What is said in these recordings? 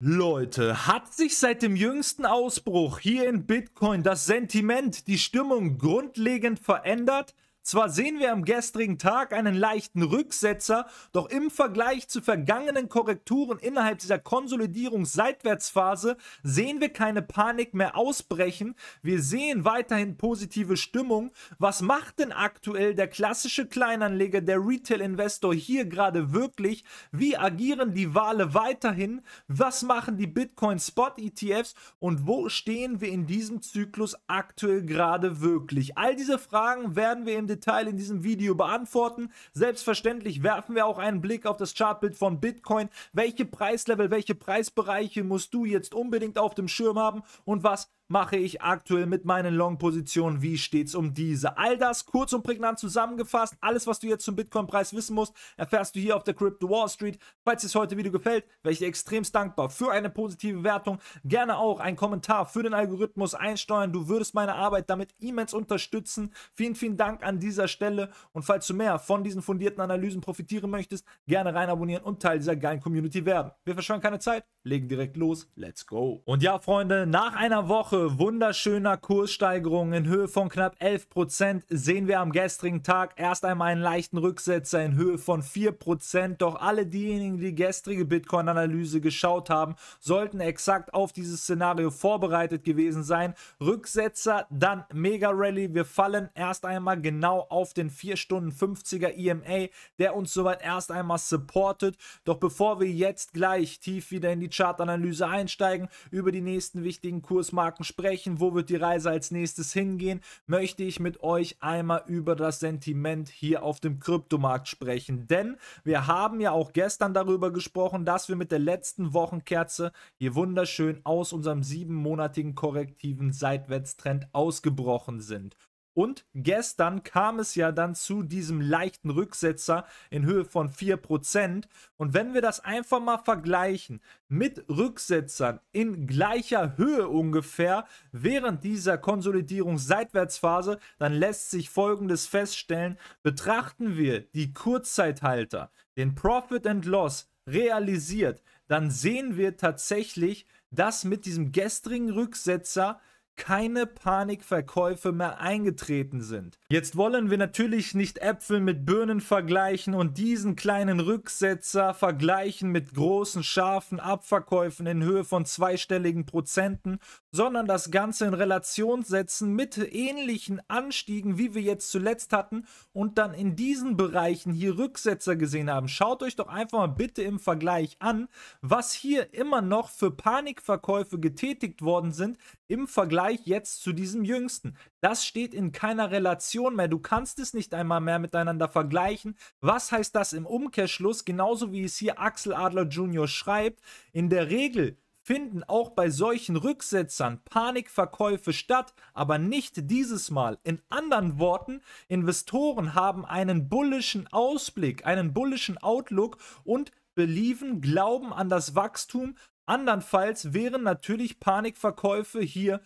Leute, hat sich seit dem jüngsten Ausbruch hier in Bitcoin das Sentiment, die Stimmung grundlegend verändert? Zwar sehen wir am gestrigen Tag einen leichten Rücksetzer, doch im Vergleich zu vergangenen Korrekturen innerhalb dieser Konsolidierungsseitwärtsphase sehen wir keine Panik mehr ausbrechen. Wir sehen weiterhin positive Stimmung. Was macht denn aktuell der klassische Kleinanleger, der Retail-Investor hier gerade wirklich? Wie agieren die Wale weiterhin? Was machen die Bitcoin-Spot-ETFs? Und wo stehen wir in diesem Zyklus aktuell gerade wirklich? All diese Fragen werden wir im Detail Detail in diesem Video beantworten. Selbstverständlich werfen wir auch einen Blick auf das Chartbild von Bitcoin. Welche Preislevel, welche Preisbereiche musst du jetzt unbedingt auf dem Schirm haben und was mache ich aktuell mit meinen Long-Positionen? Wie steht es um diese? All das kurz und prägnant zusammengefasst. Alles, was du jetzt zum Bitcoin-Preis wissen musst, erfährst du hier auf der Crypto Wall Street. Falls dir das heute Video gefällt, wäre ich dir extremst dankbar für eine positive Wertung. Gerne auch einen Kommentar für den Algorithmus einsteuern. Du würdest meine Arbeit damit immens unterstützen. Vielen, vielen Dank an dieser Stelle. Und falls du mehr von diesen fundierten Analysen profitieren möchtest, gerne rein abonnieren und Teil dieser geilen Community werden. Wir verschwenden keine Zeit legen direkt los. Let's go. Und ja, Freunde, nach einer Woche wunderschöner Kurssteigerung in Höhe von knapp 11% sehen wir am gestrigen Tag erst einmal einen leichten Rücksetzer in Höhe von 4%. Doch alle diejenigen, die gestrige Bitcoin-Analyse geschaut haben, sollten exakt auf dieses Szenario vorbereitet gewesen sein. Rücksetzer, dann Mega-Rally. Wir fallen erst einmal genau auf den 4 Stunden 50er EMA, der uns soweit erst einmal supportet. Doch bevor wir jetzt gleich tief wieder in die Chartanalyse einsteigen, über die nächsten wichtigen Kursmarken sprechen, wo wird die Reise als nächstes hingehen, möchte ich mit euch einmal über das Sentiment hier auf dem Kryptomarkt sprechen. Denn wir haben ja auch gestern darüber gesprochen, dass wir mit der letzten Wochenkerze hier wunderschön aus unserem siebenmonatigen korrektiven Seitwärtstrend ausgebrochen sind. Und gestern kam es ja dann zu diesem leichten Rücksetzer in Höhe von 4%. Und wenn wir das einfach mal vergleichen mit Rücksetzern in gleicher Höhe ungefähr während dieser Konsolidierungsseitwärtsphase, dann lässt sich Folgendes feststellen. Betrachten wir die Kurzzeithalter, den Profit and Loss realisiert, dann sehen wir tatsächlich, dass mit diesem gestrigen Rücksetzer keine Panikverkäufe mehr eingetreten sind. Jetzt wollen wir natürlich nicht Äpfel mit Birnen vergleichen und diesen kleinen Rücksetzer vergleichen mit großen, scharfen Abverkäufen in Höhe von zweistelligen Prozenten, sondern das Ganze in Relation setzen mit ähnlichen Anstiegen, wie wir jetzt zuletzt hatten und dann in diesen Bereichen hier Rücksetzer gesehen haben. Schaut euch doch einfach mal bitte im Vergleich an, was hier immer noch für Panikverkäufe getätigt worden sind im Vergleich Vergleich jetzt zu diesem jüngsten. Das steht in keiner Relation mehr. Du kannst es nicht einmal mehr miteinander vergleichen. Was heißt das im Umkehrschluss? Genauso wie es hier Axel Adler Jr. schreibt, in der Regel finden auch bei solchen Rücksetzern Panikverkäufe statt, aber nicht dieses Mal. In anderen Worten, Investoren haben einen bullischen Ausblick, einen bullischen Outlook und belieben, glauben an das Wachstum. Andernfalls wären natürlich Panikverkäufe hier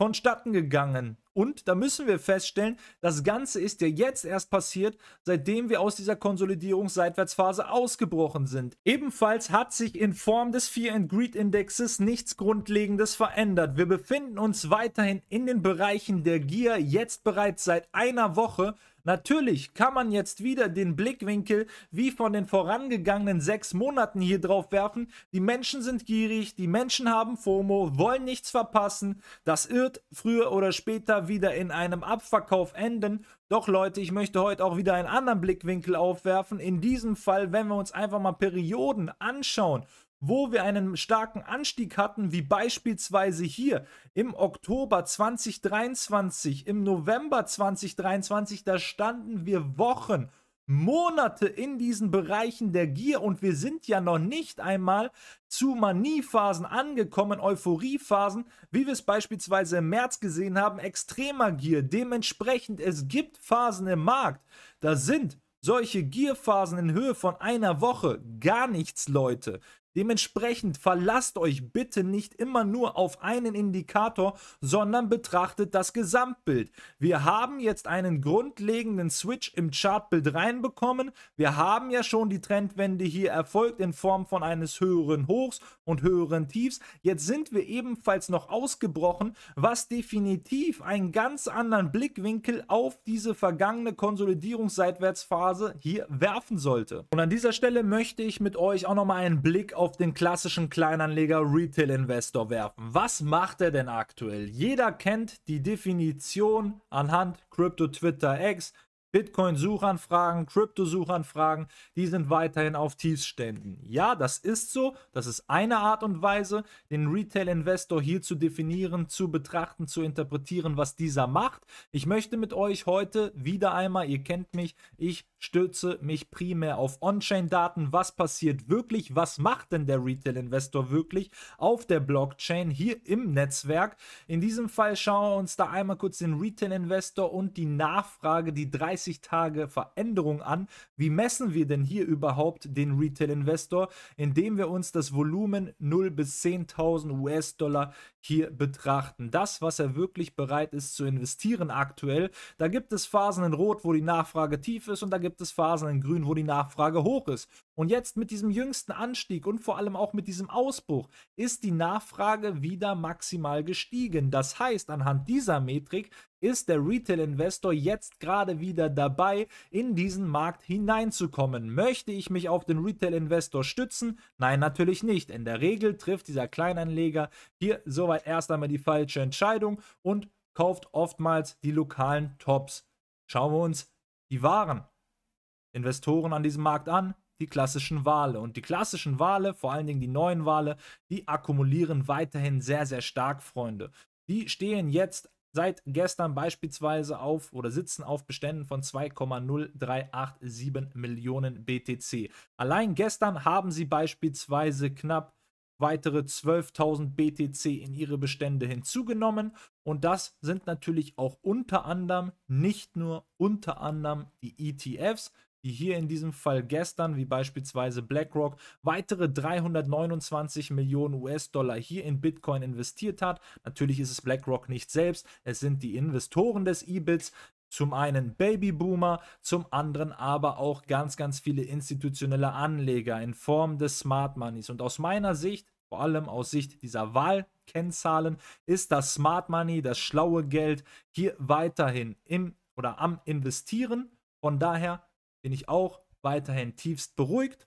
vonstatten gegangen. Und da müssen wir feststellen, das Ganze ist ja jetzt erst passiert, seitdem wir aus dieser Konsolidierungsseitwärtsphase ausgebrochen sind. Ebenfalls hat sich in Form des Fear and Greed Indexes nichts Grundlegendes verändert. Wir befinden uns weiterhin in den Bereichen der Gier, jetzt bereits seit einer Woche Natürlich kann man jetzt wieder den Blickwinkel wie von den vorangegangenen sechs Monaten hier drauf werfen. Die Menschen sind gierig, die Menschen haben FOMO, wollen nichts verpassen. Das wird früher oder später wieder in einem Abverkauf enden. Doch Leute, ich möchte heute auch wieder einen anderen Blickwinkel aufwerfen. In diesem Fall, wenn wir uns einfach mal Perioden anschauen wo wir einen starken Anstieg hatten, wie beispielsweise hier im Oktober 2023, im November 2023, da standen wir Wochen, Monate in diesen Bereichen der Gier und wir sind ja noch nicht einmal zu Maniephasen angekommen, Euphoriephasen, wie wir es beispielsweise im März gesehen haben, extremer Gier. Dementsprechend, es gibt Phasen im Markt, da sind solche Gierphasen in Höhe von einer Woche gar nichts, Leute. Dementsprechend verlasst euch bitte nicht immer nur auf einen Indikator, sondern betrachtet das Gesamtbild. Wir haben jetzt einen grundlegenden Switch im Chartbild reinbekommen. Wir haben ja schon die Trendwende hier erfolgt in Form von eines höheren Hochs und höheren Tiefs. Jetzt sind wir ebenfalls noch ausgebrochen, was definitiv einen ganz anderen Blickwinkel auf diese vergangene Konsolidierungsseitwärtsphase hier werfen sollte. Und an dieser Stelle möchte ich mit euch auch nochmal einen Blick auf auf den klassischen Kleinanleger Retail Investor werfen. Was macht er denn aktuell? Jeder kennt die Definition anhand Crypto Twitter X Bitcoin-Suchanfragen, Krypto-Suchanfragen, die sind weiterhin auf Tiefständen. Ja, das ist so. Das ist eine Art und Weise, den Retail-Investor hier zu definieren, zu betrachten, zu interpretieren, was dieser macht. Ich möchte mit euch heute wieder einmal, ihr kennt mich, ich stütze mich primär auf On-Chain-Daten. Was passiert wirklich? Was macht denn der Retail-Investor wirklich auf der Blockchain hier im Netzwerk? In diesem Fall schauen wir uns da einmal kurz den Retail-Investor und die Nachfrage, die 30 30 Tage Veränderung an. Wie messen wir denn hier überhaupt den Retail-Investor? Indem wir uns das Volumen 0 bis 10.000 US-Dollar hier betrachten. Das, was er wirklich bereit ist zu investieren aktuell, da gibt es Phasen in Rot, wo die Nachfrage tief ist und da gibt es Phasen in Grün, wo die Nachfrage hoch ist. Und jetzt mit diesem jüngsten Anstieg und vor allem auch mit diesem Ausbruch ist die Nachfrage wieder maximal gestiegen. Das heißt, anhand dieser Metrik ist der Retail-Investor jetzt gerade wieder dabei, in diesen Markt hineinzukommen. Möchte ich mich auf den Retail-Investor stützen? Nein, natürlich nicht. In der Regel trifft dieser Kleinanleger hier so soweit erst einmal die falsche Entscheidung und kauft oftmals die lokalen Tops. Schauen wir uns die Waren. Investoren an diesem Markt an, die klassischen Wale. Und die klassischen Wale, vor allen Dingen die neuen Wale, die akkumulieren weiterhin sehr, sehr stark, Freunde. Die stehen jetzt seit gestern beispielsweise auf oder sitzen auf Beständen von 2,0387 Millionen BTC. Allein gestern haben sie beispielsweise knapp weitere 12.000 BTC in ihre Bestände hinzugenommen. Und das sind natürlich auch unter anderem, nicht nur unter anderem die ETFs, die hier in diesem Fall gestern, wie beispielsweise BlackRock, weitere 329 Millionen US-Dollar hier in Bitcoin investiert hat. Natürlich ist es BlackRock nicht selbst, es sind die Investoren des EBITs. Zum einen Babyboomer, zum anderen aber auch ganz, ganz viele institutionelle Anleger in Form des Smart Moneys. Und aus meiner Sicht vor allem aus Sicht dieser Wahlkennzahlen, ist das Smart Money, das schlaue Geld hier weiterhin im oder am Investieren. Von daher bin ich auch weiterhin tiefst beruhigt,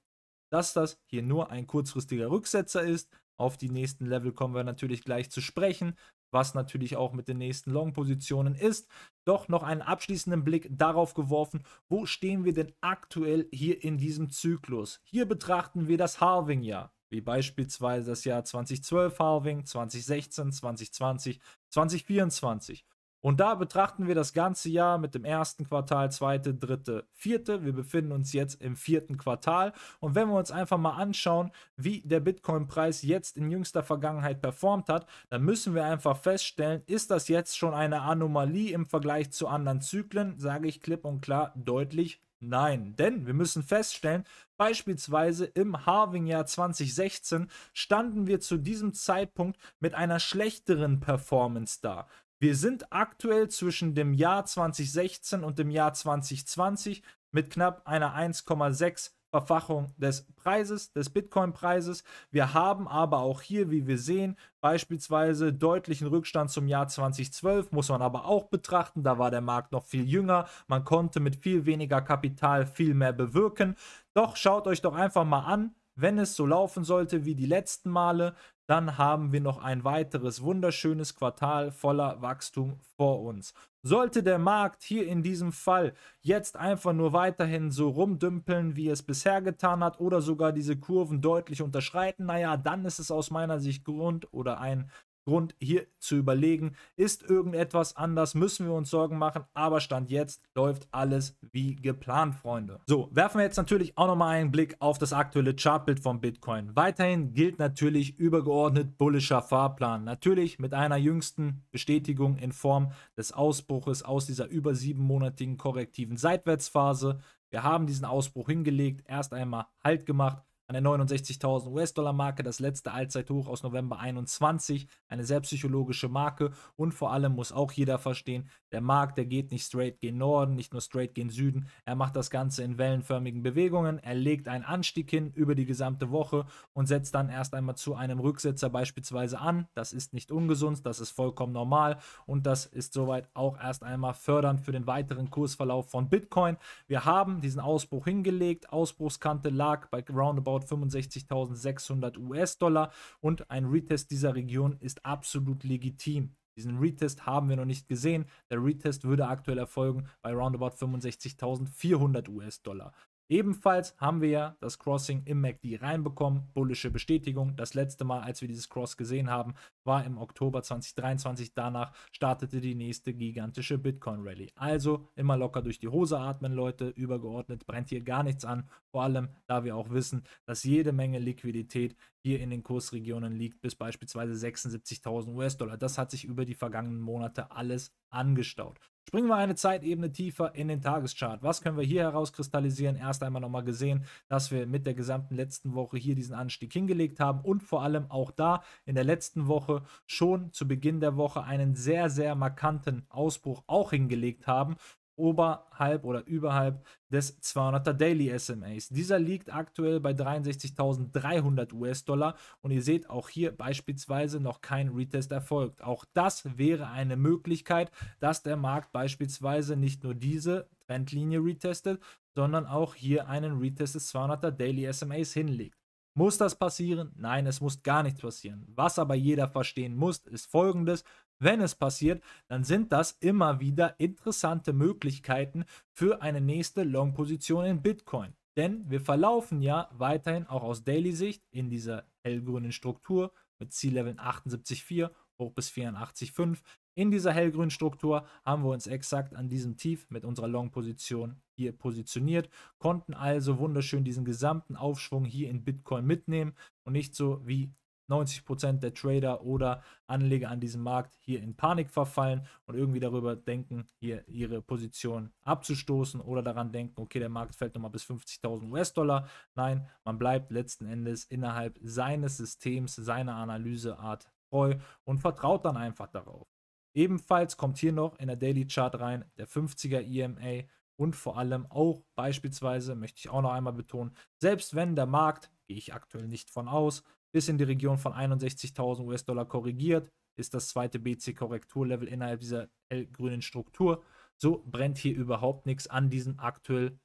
dass das hier nur ein kurzfristiger Rücksetzer ist. Auf die nächsten Level kommen wir natürlich gleich zu sprechen, was natürlich auch mit den nächsten Long-Positionen ist. Doch noch einen abschließenden Blick darauf geworfen, wo stehen wir denn aktuell hier in diesem Zyklus? Hier betrachten wir das Halving-Jahr wie beispielsweise das Jahr 2012 Halving, 2016, 2020, 2024. Und da betrachten wir das ganze Jahr mit dem ersten Quartal, zweite, dritte, vierte. Wir befinden uns jetzt im vierten Quartal. Und wenn wir uns einfach mal anschauen, wie der Bitcoin-Preis jetzt in jüngster Vergangenheit performt hat, dann müssen wir einfach feststellen, ist das jetzt schon eine Anomalie im Vergleich zu anderen Zyklen? Sage ich klipp und klar deutlich Nein, denn wir müssen feststellen, beispielsweise im Harving-Jahr 2016 standen wir zu diesem Zeitpunkt mit einer schlechteren Performance da. Wir sind aktuell zwischen dem Jahr 2016 und dem Jahr 2020 mit knapp einer 1,6 Verfachung des Preises, des Bitcoin-Preises. Wir haben aber auch hier, wie wir sehen, beispielsweise deutlichen Rückstand zum Jahr 2012, muss man aber auch betrachten. Da war der Markt noch viel jünger. Man konnte mit viel weniger Kapital viel mehr bewirken. Doch schaut euch doch einfach mal an, wenn es so laufen sollte wie die letzten Male, dann haben wir noch ein weiteres wunderschönes Quartal voller Wachstum vor uns. Sollte der Markt hier in diesem Fall jetzt einfach nur weiterhin so rumdümpeln, wie es bisher getan hat, oder sogar diese Kurven deutlich unterschreiten, naja, dann ist es aus meiner Sicht Grund oder ein Grund hier zu überlegen, ist irgendetwas anders, müssen wir uns Sorgen machen, aber Stand jetzt läuft alles wie geplant, Freunde. So, werfen wir jetzt natürlich auch nochmal einen Blick auf das aktuelle Chartbild von Bitcoin. Weiterhin gilt natürlich übergeordnet bullischer Fahrplan. Natürlich mit einer jüngsten Bestätigung in Form des Ausbruches aus dieser über siebenmonatigen korrektiven Seitwärtsphase. Wir haben diesen Ausbruch hingelegt, erst einmal Halt gemacht, an der 69.000 US-Dollar-Marke, das letzte Allzeithoch aus November 21, eine sehr psychologische Marke und vor allem muss auch jeder verstehen, der Markt, der geht nicht straight gen Norden, nicht nur straight gen Süden, er macht das Ganze in wellenförmigen Bewegungen, er legt einen Anstieg hin über die gesamte Woche und setzt dann erst einmal zu einem Rücksetzer beispielsweise an, das ist nicht ungesund, das ist vollkommen normal und das ist soweit auch erst einmal fördernd für den weiteren Kursverlauf von Bitcoin. Wir haben diesen Ausbruch hingelegt, Ausbruchskante lag bei roundabout roundabout 65.600 US-Dollar und ein Retest dieser Region ist absolut legitim. Diesen Retest haben wir noch nicht gesehen. Der Retest würde aktuell erfolgen bei roundabout 65.400 US-Dollar. Ebenfalls haben wir ja das Crossing im MACD reinbekommen. Bullische Bestätigung. Das letzte Mal, als wir dieses Cross gesehen haben, war im Oktober 2023. Danach startete die nächste gigantische Bitcoin-Rally. Also immer locker durch die Hose atmen, Leute. Übergeordnet brennt hier gar nichts an. Vor allem, da wir auch wissen, dass jede Menge Liquidität hier in den Kursregionen liegt, bis beispielsweise 76.000 US-Dollar. Das hat sich über die vergangenen Monate alles angestaut. Springen wir eine Zeitebene tiefer in den Tageschart. Was können wir hier herauskristallisieren? Erst einmal nochmal gesehen, dass wir mit der gesamten letzten Woche hier diesen Anstieg hingelegt haben und vor allem auch da in der letzten Woche schon zu Beginn der Woche einen sehr, sehr markanten Ausbruch auch hingelegt haben oberhalb oder überhalb des 200er Daily SMAs. Dieser liegt aktuell bei 63.300 US-Dollar und ihr seht auch hier beispielsweise noch kein Retest erfolgt. Auch das wäre eine Möglichkeit, dass der Markt beispielsweise nicht nur diese Trendlinie retestet, sondern auch hier einen Retest des 200er Daily SMAs hinlegt. Muss das passieren? Nein, es muss gar nichts passieren. Was aber jeder verstehen muss, ist folgendes. Wenn es passiert, dann sind das immer wieder interessante Möglichkeiten für eine nächste Long-Position in Bitcoin. Denn wir verlaufen ja weiterhin auch aus Daily-Sicht in dieser hellgrünen Struktur mit Zielleveln 78,4 hoch bis 84,5. In dieser hellgrünen Struktur haben wir uns exakt an diesem Tief mit unserer Long-Position hier positioniert, konnten also wunderschön diesen gesamten Aufschwung hier in Bitcoin mitnehmen und nicht so wie 90% der Trader oder Anleger an diesem Markt hier in Panik verfallen und irgendwie darüber denken, hier ihre Position abzustoßen oder daran denken, okay, der Markt fällt nochmal bis 50.000 US-Dollar. Nein, man bleibt letzten Endes innerhalb seines Systems, seiner Analyseart treu und vertraut dann einfach darauf. Ebenfalls kommt hier noch in der Daily Chart rein der 50er EMA und vor allem auch beispielsweise, möchte ich auch noch einmal betonen, selbst wenn der Markt, gehe ich aktuell nicht von aus, bis in die Region von 61.000 US-Dollar korrigiert, ist das zweite BC-Korrekturlevel innerhalb dieser grünen Struktur. So brennt hier überhaupt nichts an diesem aktuellen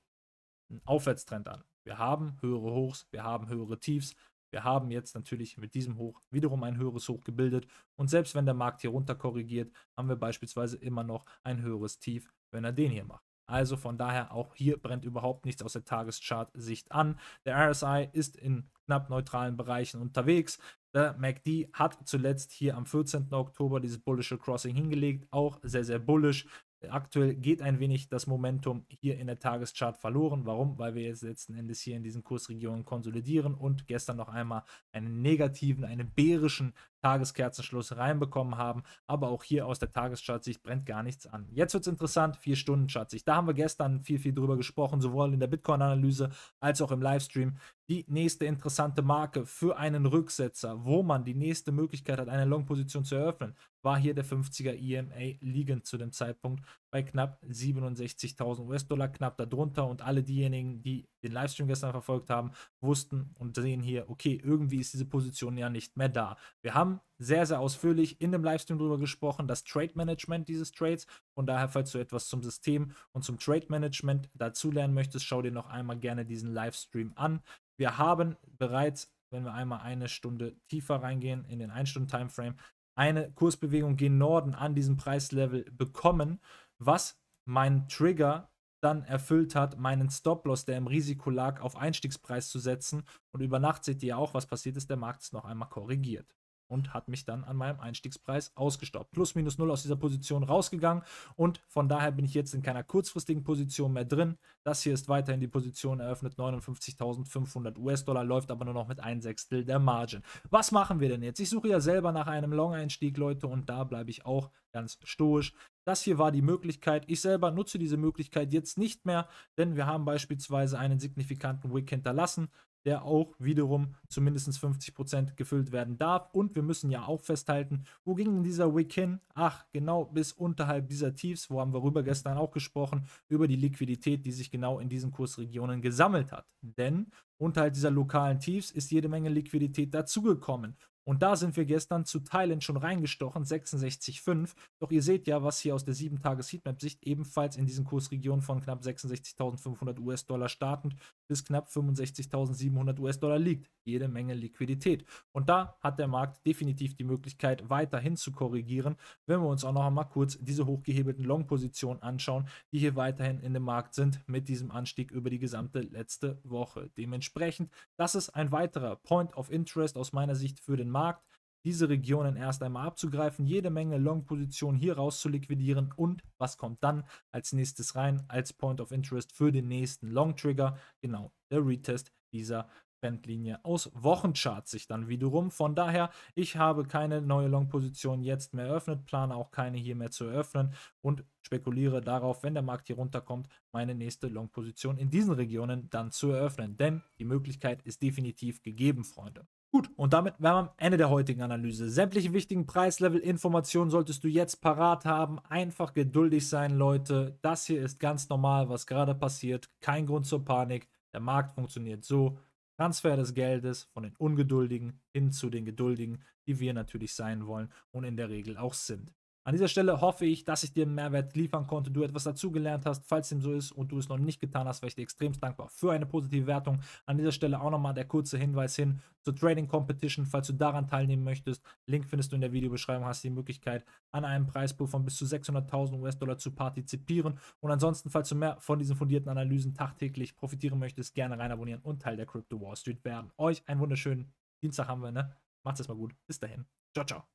Aufwärtstrend an. Wir haben höhere Hochs, wir haben höhere Tiefs. Wir haben jetzt natürlich mit diesem Hoch wiederum ein höheres Hoch gebildet. Und selbst wenn der Markt hier runter korrigiert, haben wir beispielsweise immer noch ein höheres Tief, wenn er den hier macht. Also von daher auch hier brennt überhaupt nichts aus der Tageschart-Sicht an. Der RSI ist in knapp neutralen Bereichen unterwegs. Der MACD hat zuletzt hier am 14. Oktober dieses bullische Crossing hingelegt, auch sehr, sehr bullisch. Aktuell geht ein wenig das Momentum hier in der Tageschart verloren. Warum? Weil wir jetzt letzten Endes hier in diesen Kursregionen konsolidieren und gestern noch einmal einen negativen, einen bärischen Tageskerzenschluss reinbekommen haben. Aber auch hier aus der Tageschartsicht brennt gar nichts an. Jetzt wird es interessant, 4-Stunden-Chartsicht. Da haben wir gestern viel, viel drüber gesprochen, sowohl in der Bitcoin-Analyse als auch im Livestream. Die nächste interessante Marke für einen Rücksetzer, wo man die nächste Möglichkeit hat, eine Long-Position zu eröffnen, war hier der 50er EMA liegend zu dem Zeitpunkt bei knapp 67.000 US-Dollar, knapp darunter. Und alle diejenigen, die den Livestream gestern verfolgt haben, wussten und sehen hier, okay, irgendwie ist diese Position ja nicht mehr da. Wir haben sehr, sehr ausführlich in dem Livestream darüber gesprochen, das Trade-Management dieses Trades. Von daher, falls du etwas zum System und zum Trade-Management dazulernen möchtest, schau dir noch einmal gerne diesen Livestream an. Wir haben bereits, wenn wir einmal eine Stunde tiefer reingehen, in den 1-Stunden-Timeframe, eine Kursbewegung gen Norden an diesem Preislevel bekommen was mein Trigger dann erfüllt hat, meinen Stop-Loss, der im Risiko lag, auf Einstiegspreis zu setzen. Und über Nacht seht ihr auch, was passiert ist. Der Markt ist noch einmal korrigiert und hat mich dann an meinem Einstiegspreis ausgestoppt. Plus minus null aus dieser Position rausgegangen und von daher bin ich jetzt in keiner kurzfristigen Position mehr drin. Das hier ist weiterhin die Position eröffnet 59.500 US-Dollar, läuft aber nur noch mit ein Sechstel der Margin. Was machen wir denn jetzt? Ich suche ja selber nach einem Long-Einstieg, Leute, und da bleibe ich auch ganz stoisch. Das hier war die Möglichkeit. Ich selber nutze diese Möglichkeit jetzt nicht mehr, denn wir haben beispielsweise einen signifikanten Wick hinterlassen der auch wiederum zu mindestens 50% gefüllt werden darf. Und wir müssen ja auch festhalten, wo ging denn dieser Wick hin? Ach, genau bis unterhalb dieser Tiefs, wo haben wir rüber gestern auch gesprochen, über die Liquidität, die sich genau in diesen Kursregionen gesammelt hat. Denn unterhalb dieser lokalen Tiefs ist jede Menge Liquidität dazugekommen. Und da sind wir gestern zu Teilen schon reingestochen, 66,5. Doch ihr seht ja, was hier aus der 7-Tages-Heatmap-Sicht ebenfalls in diesen Kursregionen von knapp 66.500 US-Dollar startend bis knapp 65.700 US-Dollar liegt. Jede Menge Liquidität. Und da hat der Markt definitiv die Möglichkeit, weiterhin zu korrigieren, wenn wir uns auch noch einmal kurz diese hochgehebelten Long-Positionen anschauen, die hier weiterhin in dem Markt sind mit diesem Anstieg über die gesamte letzte Woche. Dementsprechend, das ist ein weiterer Point of Interest aus meiner Sicht für den Markt. Markt, diese Regionen erst einmal abzugreifen, jede Menge Long-Positionen hier raus zu liquidieren und was kommt dann als nächstes rein als Point of Interest für den nächsten Long-Trigger? Genau, der Retest dieser Trendlinie aus Wochenchart sich dann wiederum. Von daher, ich habe keine neue Long-Position jetzt mehr eröffnet, plane auch keine hier mehr zu eröffnen und spekuliere darauf, wenn der Markt hier runterkommt, meine nächste Long-Position in diesen Regionen dann zu eröffnen. Denn die Möglichkeit ist definitiv gegeben, Freunde. Gut, und damit wären wir am Ende der heutigen Analyse. Sämtliche wichtigen Preislevel-Informationen solltest du jetzt parat haben. Einfach geduldig sein, Leute. Das hier ist ganz normal, was gerade passiert. Kein Grund zur Panik. Der Markt funktioniert so. Transfer des Geldes von den Ungeduldigen hin zu den Geduldigen, die wir natürlich sein wollen und in der Regel auch sind. An dieser Stelle hoffe ich, dass ich dir Mehrwert liefern konnte, du etwas dazugelernt hast, falls dem so ist und du es noch nicht getan hast, wäre ich dir extremst dankbar für eine positive Wertung. An dieser Stelle auch nochmal der kurze Hinweis hin zur Trading Competition, falls du daran teilnehmen möchtest. Link findest du in der Videobeschreibung, hast die Möglichkeit, an einem Preispool von bis zu 600.000 US-Dollar zu partizipieren. Und ansonsten, falls du mehr von diesen fundierten Analysen tagtäglich profitieren möchtest, gerne rein abonnieren und Teil der Crypto Wall Street werden. Euch einen wunderschönen Dienstag haben wir, ne? Macht's erstmal gut. Bis dahin. Ciao, ciao.